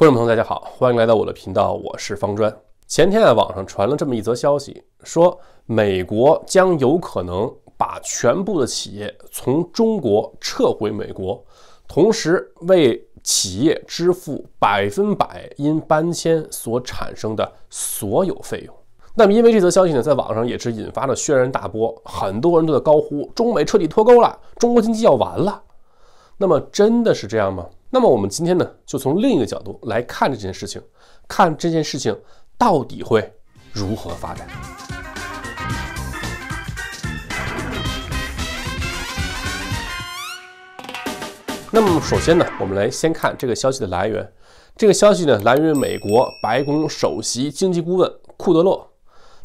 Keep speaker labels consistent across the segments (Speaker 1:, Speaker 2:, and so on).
Speaker 1: 观众朋友，大家好，欢迎来到我的频道，我是方砖。前天啊，网上传了这么一则消息，说美国将有可能把全部的企业从中国撤回美国，同时为企业支付百分百因搬迁所产生的所有费用。那么，因为这则消息呢，在网上也是引发了轩然大波，很多人都在高呼中美彻底脱钩了，中国经济要完了。那么，真的是这样吗？那么我们今天呢，就从另一个角度来看这件事情，看这件事情到底会如何发展。那么首先呢，我们来先看这个消息的来源。这个消息呢，来源于美国白宫首席经济顾问库德洛，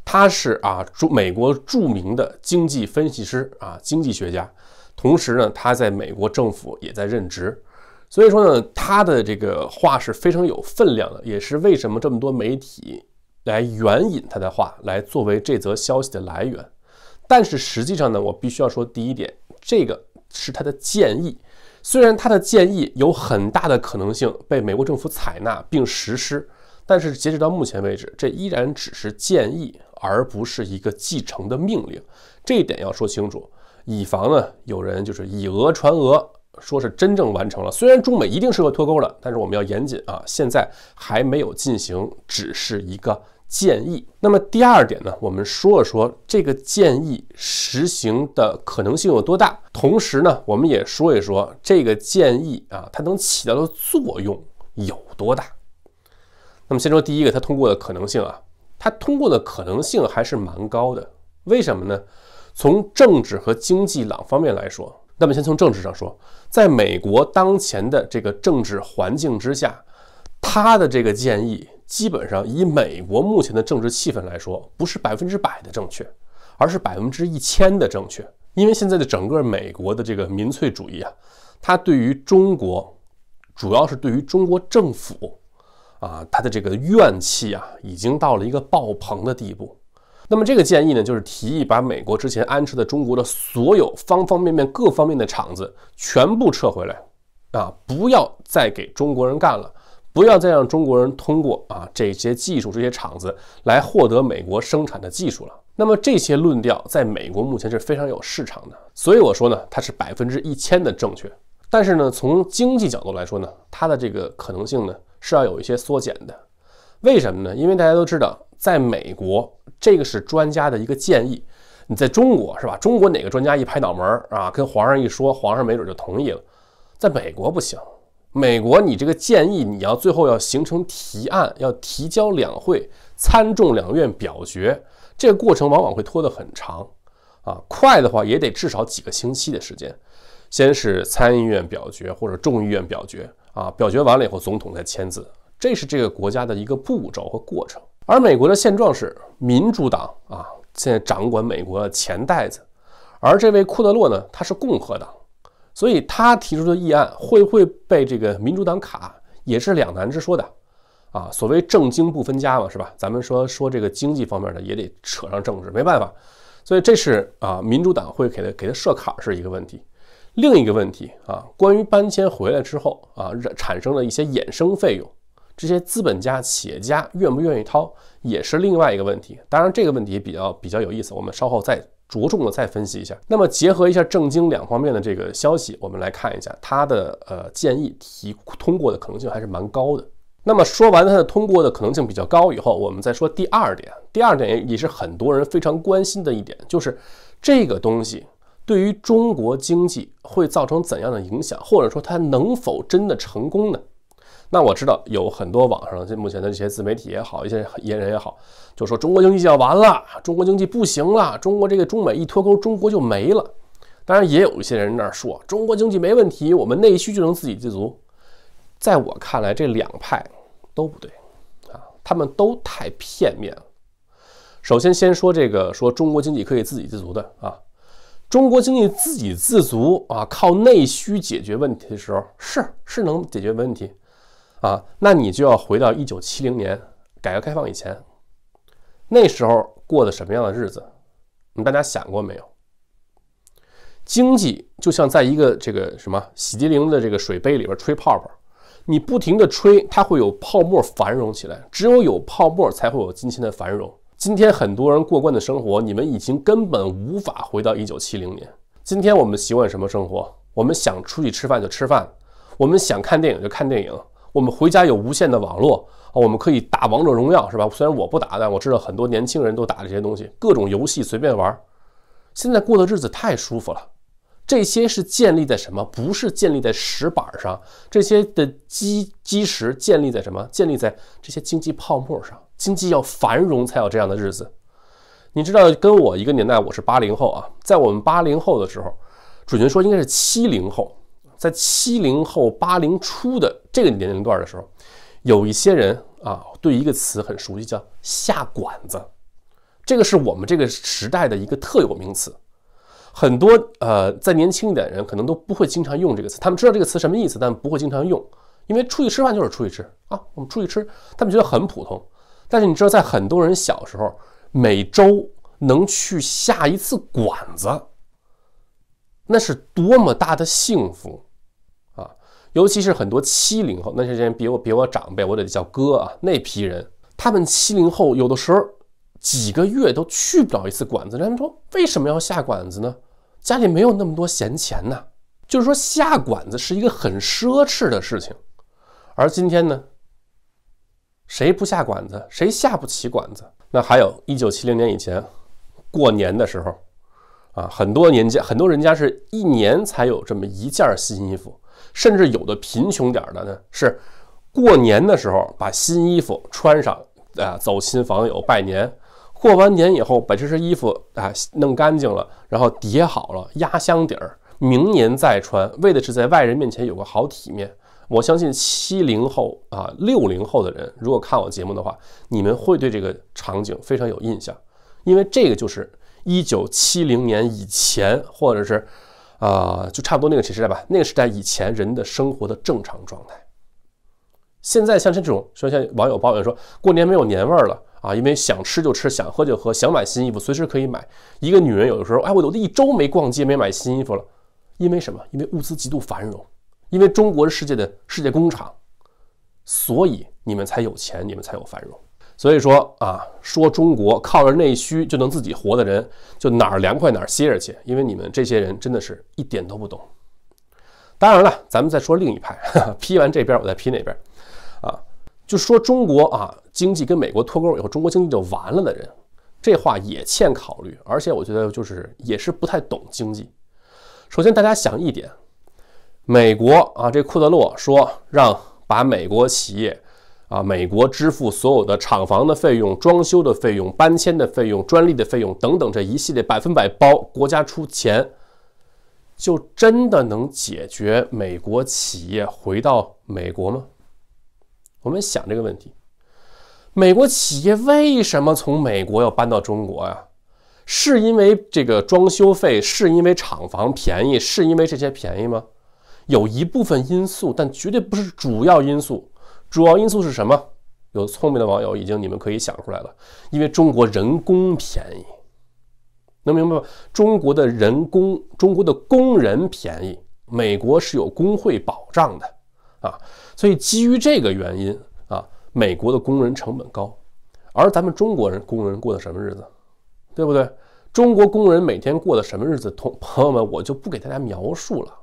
Speaker 1: 他是啊，美美国著名的经济分析师啊，经济学家，同时呢，他在美国政府也在任职。所以说呢，他的这个话是非常有分量的，也是为什么这么多媒体来援引他的话，来作为这则消息的来源。但是实际上呢，我必须要说第一点，这个是他的建议，虽然他的建议有很大的可能性被美国政府采纳并实施，但是截止到目前为止，这依然只是建议，而不是一个继承的命令。这一点要说清楚，以防呢有人就是以讹传讹。说是真正完成了，虽然中美一定是个脱钩的，但是我们要严谨啊，现在还没有进行，只是一个建议。那么第二点呢，我们说一说这个建议实行的可能性有多大，同时呢，我们也说一说这个建议啊，它能起到的作用有多大。那么先说第一个，它通过的可能性啊，它通过的可能性还是蛮高的。为什么呢？从政治和经济两方面来说。那么，先从政治上说，在美国当前的这个政治环境之下，他的这个建议基本上以美国目前的政治气氛来说，不是百分之百的正确，而是百分之一千的正确。因为现在的整个美国的这个民粹主义啊，它对于中国，主要是对于中国政府，啊，他的这个怨气啊，已经到了一个爆棚的地步。那么这个建议呢，就是提议把美国之前安置在中国的所有方方面面各方面的厂子全部撤回来，啊，不要再给中国人干了，不要再让中国人通过啊这些技术这些厂子来获得美国生产的技术了。那么这些论调在美国目前是非常有市场的，所以我说呢，它是百分之一千的正确。但是呢，从经济角度来说呢，它的这个可能性呢是要有一些缩减的。为什么呢？因为大家都知道，在美国，这个是专家的一个建议。你在中国是吧？中国哪个专家一拍脑门儿啊，跟皇上一说，皇上没准就同意了。在美国不行，美国你这个建议你要最后要形成提案，要提交两会，参众两院表决，这个过程往往会拖得很长，啊，快的话也得至少几个星期的时间。先是参议院表决或者众议院表决啊，表决完了以后，总统再签字。这是这个国家的一个步骤和过程，而美国的现状是民主党啊现在掌管美国的钱袋子，而这位库德洛呢他是共和党，所以他提出的议案会不会被这个民主党卡也是两难之说的，啊所谓政经不分家嘛是吧？咱们说说这个经济方面的也得扯上政治，没办法，所以这是啊民主党会给他给他设卡是一个问题，另一个问题啊关于搬迁回来之后啊产生了一些衍生费用。这些资本家、企业家愿不愿意掏，也是另外一个问题。当然，这个问题比较比较有意思，我们稍后再着重的再分析一下。那么，结合一下政经两方面的这个消息，我们来看一下他的呃建议提通过的可能性还是蛮高的。那么，说完它的通过的可能性比较高以后，我们再说第二点。第二点也是很多人非常关心的一点，就是这个东西对于中国经济会造成怎样的影响，或者说它能否真的成功呢？那我知道有很多网上这目前的这些自媒体也好，一些言人也好，就说中国经济就要完了，中国经济不行了，中国这个中美一脱钩，中国就没了。当然也有一些人那儿说中国经济没问题，我们内需就能自给自足。在我看来，这两派都不对啊，他们都太片面了。首先先说这个说中国经济可以自给自足的啊，中国经济自给自足啊，靠内需解决问题的时候是是能解决问题。啊，那你就要回到一九七零年改革开放以前，那时候过的什么样的日子？你大家想过没有？经济就像在一个这个什么洗涤灵的这个水杯里边吹泡泡，你不停的吹，它会有泡沫繁荣起来。只有有泡沫，才会有今天的繁荣。今天很多人过惯的生活，你们已经根本无法回到一九七零年。今天我们习惯什么生活？我们想出去吃饭就吃饭，我们想看电影就看电影。我们回家有无限的网络啊，我们可以打王者荣耀，是吧？虽然我不打，但我知道很多年轻人都打这些东西，各种游戏随便玩。现在过的日子太舒服了，这些是建立在什么？不是建立在石板上，这些的基基石建立在什么？建立在这些经济泡沫上。经济要繁荣才有这样的日子。你知道跟我一个年代，我是八零后啊，在我们八零后的时候，准确说应该是七零后。在七零后八零初的这个年龄段的时候，有一些人啊，对一个词很熟悉，叫下馆子。这个是我们这个时代的一个特有名词。很多呃，在年轻一点的人可能都不会经常用这个词，他们知道这个词什么意思，但不会经常用，因为出去吃饭就是出去吃啊。我们出去吃，他们觉得很普通。但是你知道，在很多人小时候，每周能去下一次馆子，那是多么大的幸福！尤其是很多七零后，那些人比我比我长辈，我得叫哥啊。那批人，他们七零后有的时候几个月都去不了一次馆子。他们说为什么要下馆子呢？家里没有那么多闲钱呐。就是说下馆子是一个很奢侈的事情。而今天呢，谁不下馆子，谁下不起馆子。那还有一九七零年以前，过年的时候，啊，很多年家很多人家是一年才有这么一件新衣服。甚至有的贫穷点的呢，是过年的时候把新衣服穿上，啊，走亲访友拜年，过完年以后把这身衣服啊弄干净了，然后叠好了压箱底儿，明年再穿，为的是在外人面前有个好体面。我相信七零后啊，六零后的人，如果看我节目的话，你们会对这个场景非常有印象，因为这个就是一九七零年以前或者是。啊，就差不多那个时代吧。那个时代以前人的生活的正常状态。现在像这种说，像网友抱怨说过年没有年味儿了啊，因为想吃就吃，想喝就喝，想买新衣服随时可以买。一个女人有的时候，哎，我都一周没逛街，没买新衣服了，因为什么？因为物资极度繁荣，因为中国是世界的世界工厂，所以你们才有钱，你们才有繁荣。所以说啊，说中国靠着内需就能自己活的人，就哪儿凉快哪儿歇着去，因为你们这些人真的是一点都不懂。当然了，咱们再说另一派，批完这边我再批那边，啊，就说中国啊，经济跟美国脱钩以后，中国经济就完了的人，这话也欠考虑，而且我觉得就是也是不太懂经济。首先大家想一点，美国啊，这库德洛说让把美国企业。啊！美国支付所有的厂房的费用、装修的费用、搬迁的费用、专利的费用等等这一系列百分百包，国家出钱，就真的能解决美国企业回到美国吗？我们想这个问题：美国企业为什么从美国要搬到中国呀？是因为这个装修费？是因为厂房便宜？是因为这些便宜吗？有一部分因素，但绝对不是主要因素。主要因素是什么？有聪明的网友已经你们可以想出来了，因为中国人工便宜，能明白吗？中国的人工，中国的工人便宜，美国是有工会保障的啊，所以基于这个原因啊，美国的工人成本高，而咱们中国人工人过的什么日子，对不对？中国工人每天过的什么日子？同朋友们，我就不给大家描述了。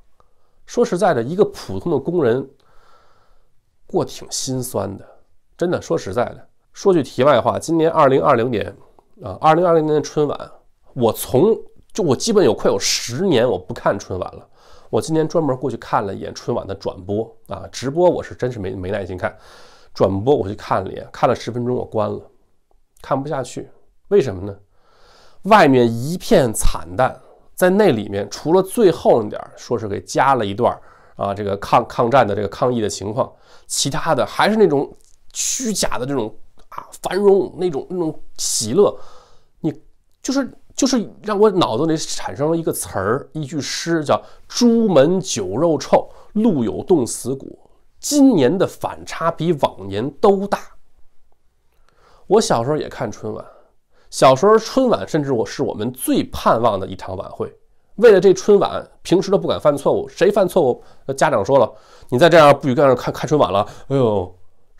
Speaker 1: 说实在的，一个普通的工人。过挺心酸的，真的说实在的。说句题外话，今年二零二零年啊，二零二零年的春晚，我从就我基本有快有十年我不看春晚了。我今年专门过去看了一眼春晚的转播啊，直播我是真是没没耐心看，转播我去看了一看，了十分钟我关了，看不下去。为什么呢？外面一片惨淡，在那里面除了最后那点儿，说是给加了一段。啊，这个抗抗战的这个抗疫的情况，其他的还是那种虚假的这种啊繁荣那种那种喜乐，你就是就是让我脑子里产生了一个词儿，一句诗，叫“朱门酒肉臭，路有冻死骨”。今年的反差比往年都大。我小时候也看春晚，小时候春晚甚至我是我们最盼望的一场晚会。为了这春晚，平时都不敢犯错误。谁犯错误，家长说了，你再这样不许这样看看春晚了。哎呦，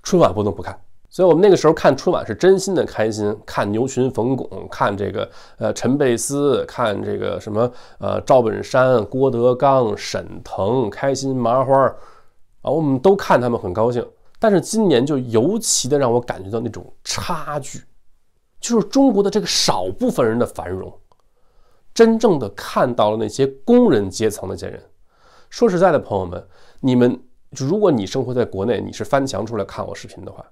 Speaker 1: 春晚不能不看。所以，我们那个时候看春晚是真心的开心，看牛群、冯巩，看这个呃陈佩斯，看这个什么呃赵本山、郭德纲、沈腾，开心麻花啊，我们都看他们很高兴。但是今年就尤其的让我感觉到那种差距，就是中国的这个少部分人的繁荣。真正的看到了那些工人阶层的些人，说实在的，朋友们，你们如果你生活在国内，你是翻墙出来看我视频的话，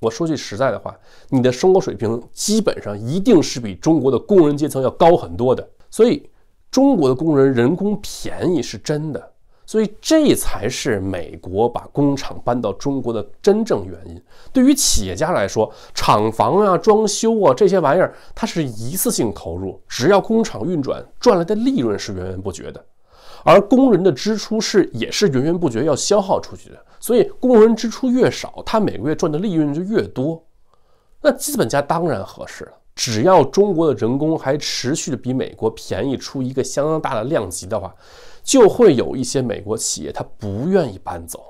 Speaker 1: 我说句实在的话，你的生活水平基本上一定是比中国的工人阶层要高很多的。所以，中国的工人人工便宜是真的。所以，这才是美国把工厂搬到中国的真正原因。对于企业家来说，厂房啊、装修啊这些玩意儿，它是一次性投入，只要工厂运转，赚来的利润是源源不绝的。而工人的支出是也是源源不绝要消耗出去的，所以工人支出越少，他每个月赚的利润就越多。那资本家当然合适了，只要中国的人工还持续的比美国便宜出一个相当大的量级的话。就会有一些美国企业，他不愿意搬走。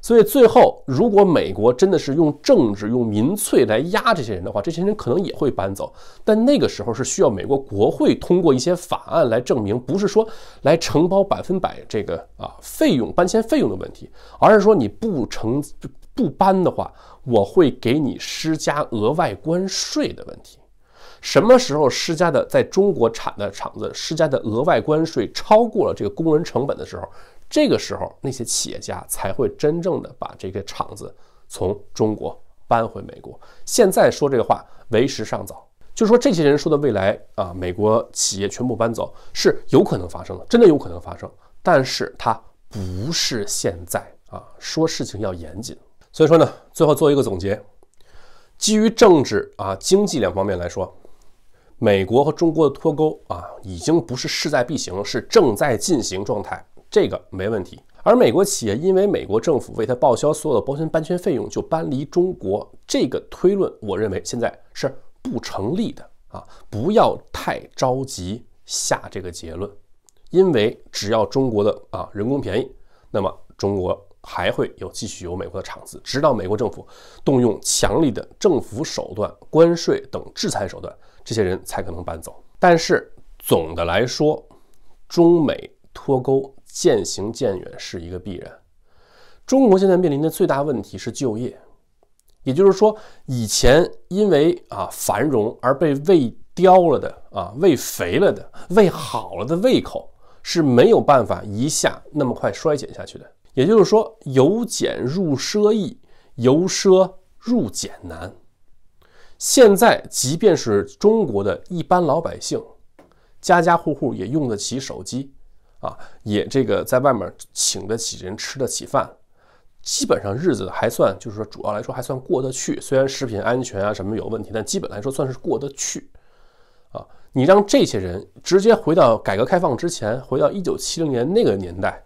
Speaker 1: 所以最后，如果美国真的是用政治、用民粹来压这些人的话，这些人可能也会搬走。但那个时候是需要美国国会通过一些法案来证明，不是说来承包百分百这个啊费用搬迁费用的问题，而是说你不承不搬的话，我会给你施加额外关税的问题。什么时候施加的在中国产的厂子施加的额外关税超过了这个工人成本的时候，这个时候那些企业家才会真正的把这个厂子从中国搬回美国。现在说这个话为时尚早。就是说，这些人说的未来啊，美国企业全部搬走是有可能发生的，真的有可能发生，但是它不是现在啊。说事情要严谨，所以说呢，最后做一个总结，基于政治啊、经济两方面来说。美国和中国的脱钩啊，已经不是势在必行了，是正在进行状态，这个没问题。而美国企业因为美国政府为它报销所有的包，权版权费用就搬离中国，这个推论，我认为现在是不成立的啊！不要太着急下这个结论，因为只要中国的啊人工便宜，那么中国还会有继续有美国的厂子，直到美国政府动用强力的政府手段、关税等制裁手段。这些人才可能搬走，但是总的来说，中美脱钩渐行渐远是一个必然。中国现在面临的最大问题是就业，也就是说，以前因为啊繁荣而被喂刁了的啊、喂肥了的、喂好了的胃口是没有办法一下那么快衰减下去的。也就是说，由俭入奢易，由奢入俭难。现在即便是中国的一般老百姓，家家户户也用得起手机，啊，也这个在外面请得起人吃得起饭，基本上日子还算，就是说主要来说还算过得去。虽然食品安全啊什么有问题，但基本来说算是过得去。啊，你让这些人直接回到改革开放之前，回到一九七零年那个年代，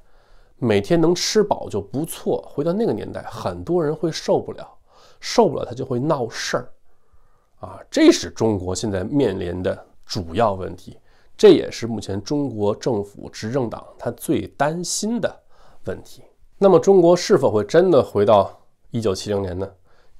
Speaker 1: 每天能吃饱就不错。回到那个年代，很多人会受不了，受不了他就会闹事儿。啊，这是中国现在面临的主要问题，这也是目前中国政府执政党他最担心的问题。那么，中国是否会真的回到一九七零年呢？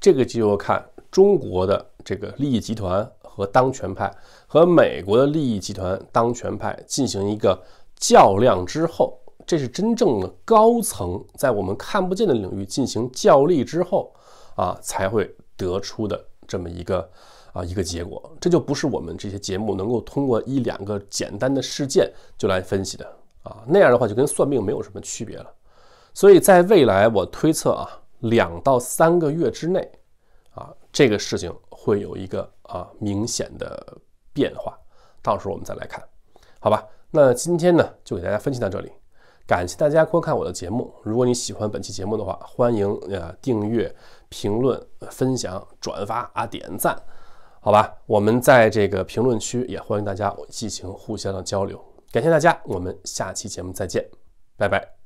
Speaker 1: 这个就要看中国的这个利益集团和当权派，和美国的利益集团当权派进行一个较量之后，这是真正的高层在我们看不见的领域进行较力之后啊，才会得出的。这么一个啊，一个结果，这就不是我们这些节目能够通过一两个简单的事件就来分析的啊，那样的话就跟算命没有什么区别了。所以在未来，我推测啊，两到三个月之内，啊，这个事情会有一个啊明显的变化，到时候我们再来看，好吧？那今天呢，就给大家分析到这里。感谢大家观看我的节目。如果你喜欢本期节目的话，欢迎呃订阅、评论、分享、转发啊点赞，好吧？我们在这个评论区也欢迎大家进行互相的交流。感谢大家，我们下期节目再见，拜拜。